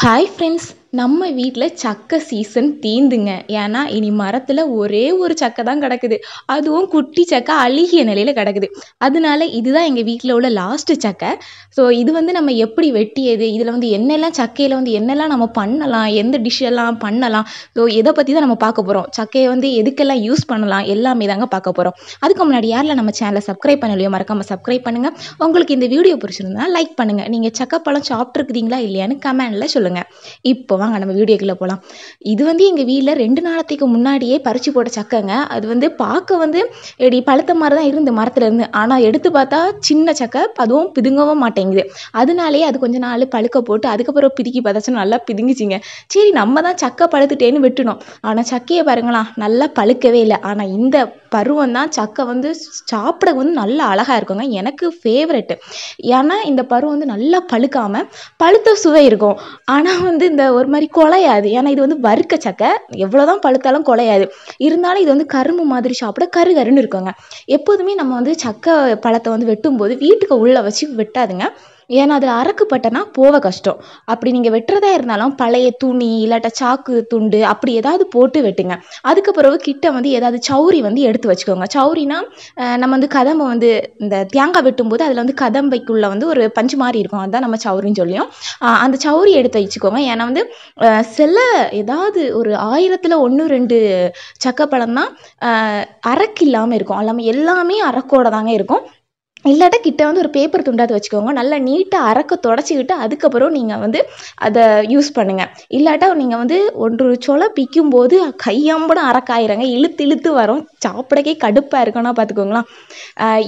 Hi friends, நம்ம வீட்டில் சக்கை சீசன் தீந்துங்க ஏன்னா இனி மரத்தில் ஒரே ஒரு சக்கை தான் கிடக்குது அதுவும் குட்டி சக்கை அழுகிய நிலையில் கிடக்குது அதனால இதுதான் எங்கள் வீட்டில் உள்ள லாஸ்ட்டு சக்கை ஸோ இது வந்து நம்ம எப்படி வெட்டியது இதில் வந்து என்னெல்லாம் சக்கையில் வந்து என்னெல்லாம் நம்ம பண்ணலாம் எந்த டிஷ்ஷெல்லாம் பண்ணலாம் ஸோ இதை பற்றி தான் நம்ம பார்க்க போகிறோம் சக்கையை வந்து எதுக்கெல்லாம் யூஸ் பண்ணலாம் எல்லாமே தாங்க பார்க்க போகிறோம் அதுக்கு முன்னாடி யாரில் நம்ம சேனலை சப்ஸ்கிரைப் பண்ணலையோ மறக்காமல் சப்ஸ்கிரைப் பண்ணுங்கள் உங்களுக்கு இந்த வீடியோ பிடிச்சிருந்தா லைக் பண்ணுங்கள் நீங்கள் சக்கப்பழம் சாப்பிட்ருக்குறீங்களா இல்லையான்னு கமெண்டில் சொல்லுங்கள் இப்போ வாங்க நம்ம வீடியோக்குள்ளே போகலாம் இது வந்து எங்கள் வீட்டில் ரெண்டு நாளத்துக்கு முன்னாடியே பறித்து போட்ட சக்கைங்க அது வந்து பார்க்க வந்து எடி பழுத்த மாதிரி தான் இருந்து மரத்துலேருந்து ஆனால் எடுத்து பார்த்தா சின்ன சக்கை அதுவும் பிதுங்கவும் மாட்டேங்குது அதனாலேயே அது கொஞ்ச நாள் பழுக்க போட்டு அதுக்கப்புறம் பிதுக்கி பதச்சும் நல்லா பிதுங்கிச்சிங்க சரி நம்ம தான் சக்கை பழுத்துட்டேன்னு வெட்டினோம் ஆனால் சக்கையை பாருங்களா நல்லா பழுக்கவே இல்லை ஆனால் இந்த பருவம் தான் சக்கை வந்து சாப்பிட வந்து நல்லா அழகாக இருக்குங்க எனக்கு ஃபேவரெட்டு ஏன்னா இந்த பருவம் வந்து நல்லா பழுக்காமல் பழுத்த சுவை இருக்கும் ஆனால் வந்து இந்த ஒரு ஒரு மாதிரி குலையாது ஏன்னா இது வந்து வறுக்க சக்கை எவ்வளோதான் பழுத்தாலும் குலையாது இருந்தாலும் இது வந்து கரும்பு மாதிரி சாப்பிட கரு கருன்னு இருக்குங்க எப்போதுமே நம்ம வந்து சக்கை பழத்தை வந்து வெட்டும்போது வீட்டுக்கு உள்ளே வச்சு வெட்டாதுங்க ஏன்னா அது அரக்கு பட்டனா போக கஷ்டம் அப்படி நீங்கள் வெட்டுறதா இருந்தாலும் பழைய துணி இல்லாட்ட சாக்கு துண்டு அப்படி ஏதாவது போட்டு வெட்டுங்க அதுக்கு பிறகு கிட்ட வந்து ஏதாவது சௌரி வந்து எடுத்து வச்சுக்கோங்க சௌரினா நம்ம வந்து கதம்பை வந்து இந்த தேங்காய் வெட்டும்போது அதில் வந்து கதம்பைக்குள்ளே வந்து ஒரு பஞ்சு மாதிரி இருக்கும் அதுதான் நம்ம சௌரின்னு சொல்லியும் அந்த சௌரி எடுத்து வச்சுக்கோங்க ஏன்னா வந்து சில ஏதாவது ஒரு ஆயிரத்தில் ஒன்று ரெண்டு சக்கப்பழம் தான் அறக்கு இல்லாமல் இருக்கும் எல்லாமே எல்லாமே தாங்க இருக்கும் இல்லாட்டா கிட்ட வந்து ஒரு பேப்பர் துண்டாது வச்சுக்கோங்க நல்லா நீட்டாக அறக்க தொடச்சிக்கிட்டு அதுக்கப்புறம் நீங்கள் வந்து அதை யூஸ் பண்ணுங்கள் இல்லாட்டா நீங்கள் வந்து ஒன்று சொலை பிக்கும் போது கையாம்படம் அறக்காயிரங்க இழுத்து இழுத்து வரும் சாப்பிடக்கே கடுப்பாக இருக்கணும் பார்த்துக்கோங்களேன்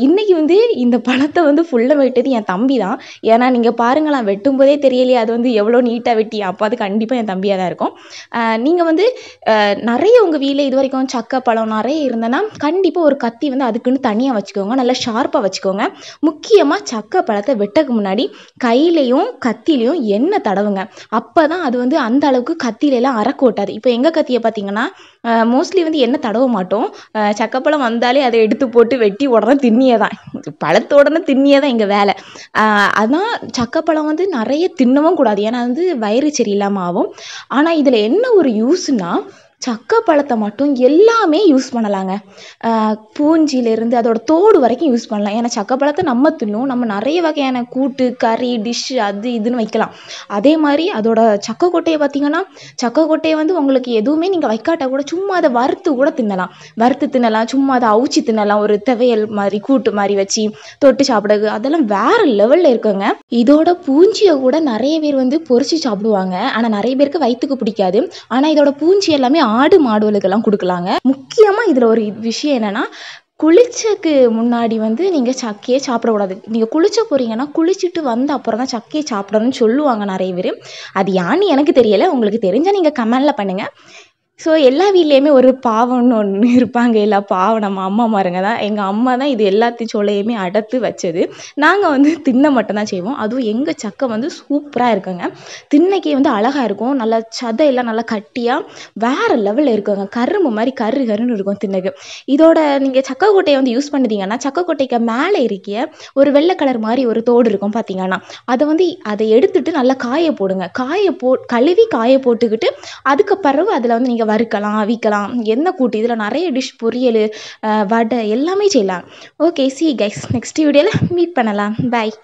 இன்றைக்கி வந்து இந்த பழத்தை வந்து ஃபுல்லாக வெட்டது என் தம்பி தான் ஏன்னா நீங்கள் பாருங்களேன் வெட்டும் போதே தெரியலையே அது வந்து எவ்வளோ நீட்டாக வெட்டி அப்போ அது கண்டிப்பாக என் தம்பியாக தான் இருக்கும் நீங்கள் வந்து நிறைய உங்கள் வீட்டில் இது வரைக்கும் சக்கை பழம் நிறைய இருந்தேன்னா கண்டிப்பாக ஒரு கத்தி வந்து அதுக்குன்னு தனியாக வச்சுக்கோங்க நல்லா ஷார்ப்பாக வச்சுக்கோங்க முக்கியமாக சக்கை பழத்தை வெட்டக்கு முன்னாடி கையிலையும் கத்திலையும் எண்ணெய் தடவுங்க அப்போ தான் அது வந்து அந்த அளவுக்கு கத்திலெல்லாம் அறக்க ஓட்டாது இப்போ எங்கள் கத்தியை பார்த்தீங்கன்னா மோஸ்ட்லி வந்து எண்ணெய் தடவ மாட்டோம் சக்கப்பழம் வந்தாலே அதை எடுத்து போட்டு வெட்டி உடனே தின்னியே தான் பழத்தோடனே தின்னியே தான் எங்கள் வேலை அதான் சக்கப்பழம் வந்து நிறைய தின்னவும் கூடாது ஏன்னா வந்து வயிறு சரியில்லாமல் ஆகும் ஆனால் இதில் என்ன ஒரு யூஸ்னால் சக்க பழத்தை மட்டும் எல்லாமே யூஸ் பண்ணலாங்க பூஞ்சியிலேருந்து அதோடய தோடு வரைக்கும் யூஸ் பண்ணலாம் ஏன்னா சக்க பழத்தை நம்ம தின்னும் நம்ம நிறைய வகையான கூட்டு கறி டிஷ்ஷு அது இதுன்னு வைக்கலாம் அதே மாதிரி அதோட சக்க கொட்டையை பார்த்திங்கன்னா சக்க கொட்டையை வந்து உங்களுக்கு எதுவுமே நீங்கள் வைக்காட்டா கூட சும்மா அதை வறுத்து கூட தின்னலாம் வறுத்து தின்னலாம் சும்மா அதை அவுச்சி தின்னலாம் ஒரு துவையல் மாதிரி கூட்டு மாதிரி வச்சு தொட்டு சாப்பிடுறது அதெல்லாம் வேறு லெவலில் இருக்குங்க இதோட பூஞ்சியை கூட நிறைய பேர் வந்து பொறிச்சு சாப்பிடுவாங்க ஆனால் நிறைய பேருக்கு வயிற்றுக்கு பிடிக்காது ஆனால் இதோட பூஞ்சி எல்லாமே ஆடு மாடுகளுக்கெல்லாம் கொடுக்கலாங்க முக்கியமாக இதில் ஒரு விஷயம் என்னன்னா குளிச்சக்கு முன்னாடி வந்து நீங்கள் சக்கையை சாப்பிடக்கூடாது நீங்கள் குளிச்ச போகிறீங்கன்னா குளிச்சுட்டு வந்த அப்புறம் தான் சக்கையை சாப்பிடணும்னு சொல்லுவாங்க நிறைய பேர் அது யான்னு எனக்கு தெரியலை உங்களுக்கு தெரிஞ்சால் நீங்கள் கமெண்டில் பண்ணுங்கள் ஸோ எல்லா வீட்லேயுமே ஒரு பாவம்னு ஒன்று இருப்பாங்க எல்லா பாவம் நம்ம அம்மா மாருங்க தான் எங்கள் அம்மா தான் இது எல்லாத்தையும் சோளையுமே அடைத்து வச்சது நாங்கள் வந்து திண்ணை மட்டும்தான் செய்வோம் அதுவும் எங்கள் சக்கை வந்து சூப்பராக இருக்குங்க திண்ணைக்கு வந்து அழகாக இருக்கும் நல்லா சதையெல்லாம் நல்லா கட்டியாக வேறு லெவலில் இருக்குங்க கரும்பு மாதிரி கரு கருன்னு இருக்கும் திண்ணைக்கு இதோட நீங்கள் கொட்டையை வந்து யூஸ் பண்ணுதீங்கன்னா சக்கக்கோட்டைக்கு மேலே இருக்கிய ஒரு வெள்ளை கலர் மாதிரி ஒரு தோடு இருக்கும் பார்த்தீங்கன்னா அதை வந்து அதை எடுத்துட்டு நல்லா காய போடுங்க காய போ கழுவி காய போட்டுக்கிட்டு அதுக்கு பிறகு அதில் வந்து நீங்கள் வறுக்கலாம் அவிக்கலாம் என்ன கூட்டு இதில் நிறைய டிஷ் பொரியல் வடை எல்லாமே செய்யலாம் ஓகே சி கைஸ் நெக்ஸ்ட் வீடியோவில் மீட் பண்ணலாம் பாய்